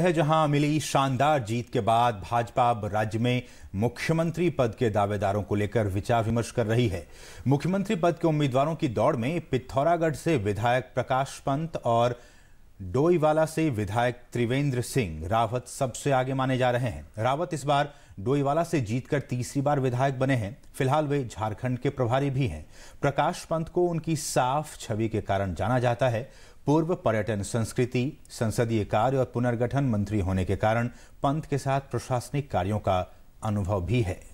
जहां मिली शानदार जीत के बाद भाजपा अब राज्य में मुख्यमंत्री पद के दावेदारों को लेकर विचार विमर्श कर रही है मुख्यमंत्री पद के उम्मीदवारों की दौड़ में पिथौरागढ़ से विधायक प्रकाश पंत और डोईवाला से विधायक त्रिवेंद्र सिंह रावत सबसे आगे माने जा रहे हैं रावत इस बार डोईवाला से जीतकर तीसरी बार विधायक बने हैं फिलहाल वे झारखंड के प्रभारी भी हैं प्रकाश पंत को उनकी साफ छवि के कारण जाना जाता है पूर्व पर्यटन संस्कृति संसदीय कार्य और पुनर्गठन मंत्री होने के कारण पंत के साथ प्रशासनिक कार्यों का अनुभव भी है